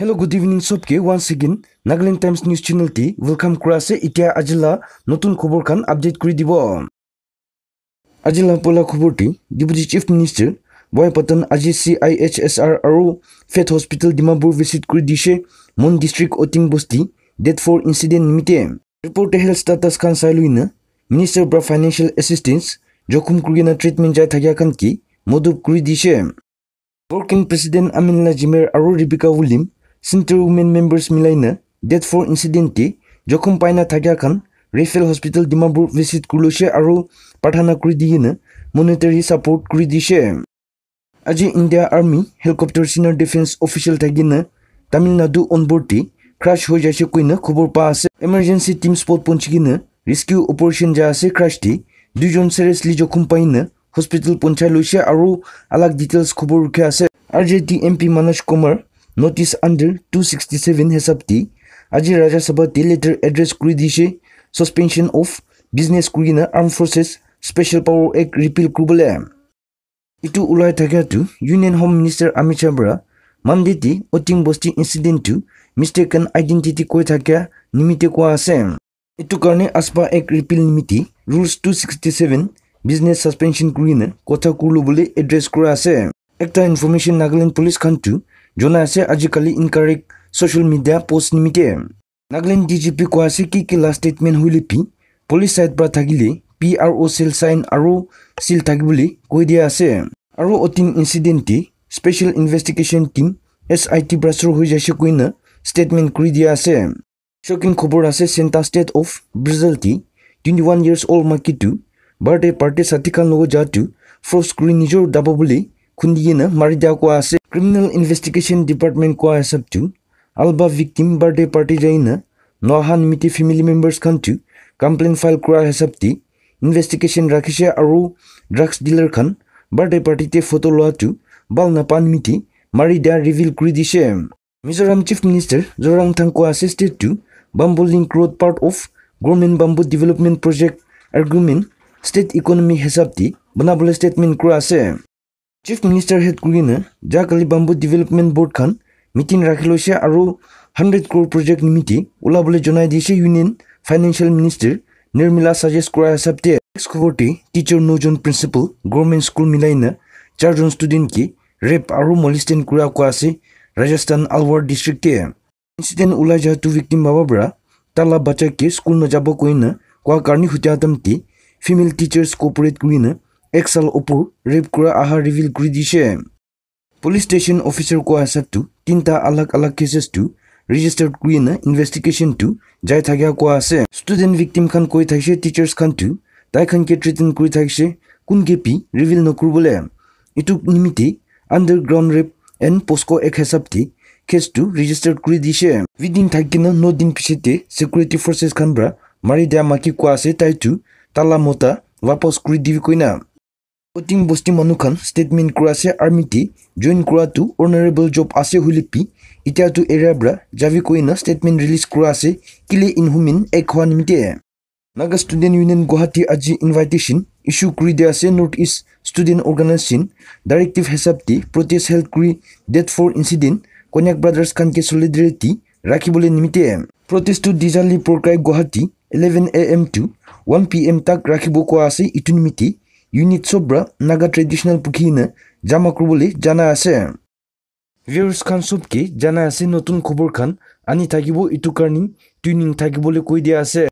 hello' good evening সবকে one second Nagaland times news চেনেলটি welcome কৰা আছে এতিয়া আজিলা নতুন খবৰ খন আপডেট কৰি দিব আজিলা পলা খবৰটি ডিপুটি চিফ মিনিষ্টাৰ বয়পাটন আজি C I H S R আৰু ফেট হস্পিটেল ডিমাপুৰ ভিজিট কৰি দিছে মন ডিষ্ট্ৰিক্ট অটিং বস্তি ডেট ফৰ ইঞ্চিডেণ্ট নিমিতে ৰিপৰ্টে হেল্থ ষ্টাটাছ খান চাই লৈ না মিনিষ্টাৰ পৰা ফাইনেন্সিয়েল এচিষ্টেঞ্চ জখম কৰি না ট্ৰিটমেণ্ট যাই থাকে কান কি মদুপ কৰি দিছে ৱৰ্কিং প্ৰেচিডেণ্ট আমিনলা জিমেৰ আৰু ৰিপিকা উলিম সিন্টার উমেন মেম্বার্স মিলাইনে ডেট ফর ইনসিডেন্টটি জখম পায় না থাকা খান রেফেল হসপিটাল ডিমাপুর ভিজিট করলছে আর পাঠানা করে দিয়ে মনিটারি সাপোর্ট করে দিছে আজি India army helicopter senior defence official থাকি তামিলনাডু অনবর্তি ক্রাশ হয়ে যাইছে কইনে খবর পা আছে এমার্জেন্সি টিম স্পট পৌঁছে রেস্কিউ অপারেশন যা আছে ক্রাশটি দুজন সিরিয়াসলি জখম পাইনে হসপিটাল পৌঁছাই লৈছে আর আলাক ডিটেলস খবর রুখে আছে আর J T M P Manas Kumar notice under 267 hesab ti aji raja sabha ti letter address kuri dise suspension of business kuri na armed forces special power act repeal kubale itu ulai thaka tu union home minister amit shabra mandi ti oting bosti incident tu mistaken identity koi thaka nimite ko ase itu karne aspa ek repeal nimiti rules 267 business suspension kuri na kotha kulu bole address kura ase ekta information nagaland police khantu जो आसे आजिकल incorrect social media post निमित्ते Nagaland DGP को आसे कि class statement हुई लिपि police side पर थकिले पी आर ओ सेल साइन और सिल थकिले कह दिया आसे और अतिन इन्सिडेन्टे special investigation team S I T ब्रासर हो जाए कई स्टेटमेंट कर दिया आसे शकिन खबर आसे सेंटा स्टेट ऑफ ब्रिजल टी ट्वेंटी वन इयर्स ओल्ड मार्की टू बार्थडे पार्टी साथी खान लोग जाटू फ्रस्ट कर निजर दबा खुंदिए मारी दिया को आसे ক্ৰিমিনেল ইনভেষ্টিগেশ্যন ডিপাৰ্টমেণ্ট কোৱা হিচাপটো আলবা ভিক্টিম বাৰ্থডে পাৰ্টি যায়না নহান মিতি ফেমিলি মেম্বাৰ্ছখনটো কমপ্লেইন ফাইল কৰা হিচাপটি ইনভেষ্টিগেশ্যন ৰাখিছে আৰু ড্ৰাগছ ডিলাৰখন বাৰ্থডে পাৰ্টিতে ফটো লোৱাটো বাল নাপান মিতি মাৰি দিয়া ৰিভিল কৰি দিছে Mizoram chief minister Zoramthanga কোৱা আছে ষ্টেটটো bamboo link growth part of government bamboo development project আৰু গ্ৰমেণ্ট ষ্টেট ইকনমি হিচাপটি বনাবলৈ ষ্টেটমেণ্ট কৰা আছে চিফ মিনিষ্টাৰ হেড কৰিনে যোৱাকালি বাম্বু ডেভেলপমেণ্ট বোৰ্ডখন মিটিং ৰাখি লৈছে আৰু হাণ্ড্ৰেড ক্ৰ'ৰ প্ৰজেক্ট নিমিতি ওলাবলৈ জনাই দিছে union financial minister Nirmala suggest কৰা হিচাপে নেক্সট খবৰটি টিচাৰ নজন প্ৰিন্সিপাল গভৰ্ণমেণ্ট স্কুল মিলাইনে চাৰিজন ষ্টুডেণ্ট কি ৰেপ আৰু মলিষ্টেণ্ট কৰা কোৱা আছে ৰাজস্থান আলৱাৰ ডিষ্ট্ৰিক্টে ইঞ্চিডেণ্ট ওলাই যোৱাটো ভিক্টিম বাবৰ পৰা তালা বাচ্চাকে স্কুল নাযাব কৈ না কোৱা কাৰণে সূতা টি ফিমেল টিচাৰ্ছ কোঅপৰেট কৰি না এক চাল অপু ৰেপ কৰা আহাৰ ৰিভিল কৰি দিছে পুলিচ ষ্টেচন অফিচাৰ কোৱা হিচাপটো তিনিটা আলাগ আলাগ কেচেছটো ৰেজিষ্টাৰ্ড কৰি না ইনভেষ্টিগেশ্যনটো যাই থাকে কোৱা আছে ষ্টুডেণ্ট ভিক্টিমখন কৈ থাকিছে টিচাৰ্ছখনটো তাইখনকে ট্ৰিটমেণ্ট কৰি থাকিছে কোনকে পি ৰিভিল নকৰিবলৈ এইটো নিমিত্তে আণ্ডাৰগ্ৰাউণ্ড ৰেপ এণ্ড পষ্ক এক হিচাপতে কেছটো ৰেজিষ্টাৰ্ড কৰি দিছে উইদিন থাকি না ন দিন পিছতে ছিকিউৰিটি ফৰ্চেছখন পৰা মাৰি দিয়া মাকে কোৱা আছে তাইটো তালা মতা ৱাপচ কৰি দিবি কইনা অতিম বস্তি মানুহখন ষ্টেটমেণ্ট কৰা আছে আৰু মিটি জইন কৰাটো অনাৰেবল জব আছে হুলিপি এতিয়াতো এৰাৰ পৰা জাভি কৈ না ষ্টেটমেণ্ট ৰিলিজ কৰা আছে কিলে ইনহুমিন এক হোৱা নিমিতে নাগা ষ্টুডেণ্ট ইউনিয়ন গুৱাহাটী আজি ইনভাইটেশ্যন ইছ্যু কৰি দিয়া আছে north east student organisation directive হিচাপটি প্ৰটেষ্ট হেল্প কৰি death for incident Konyak brothers খানকে চলিডেৰিটি ৰাখিবলৈ নিমিতে প্ৰটেষ্টটো ডিজালি পৰকাই Guwahati eleven A M to one P M তাক ৰাখিব কোৱা আছে ইটো নিমিতে ইউনিট চব্ৰা নাগা ট্ৰেডিশ্যনেল পুখী নে জামাকৰু বুলি জানা আছে ভিউৰ্ছ খান চবকে জানা আছে নতুন খবৰ খান আনি থাকিব ইটো কাৰণে টুইনিং থাকিবলৈ কৈ দিয়া আছে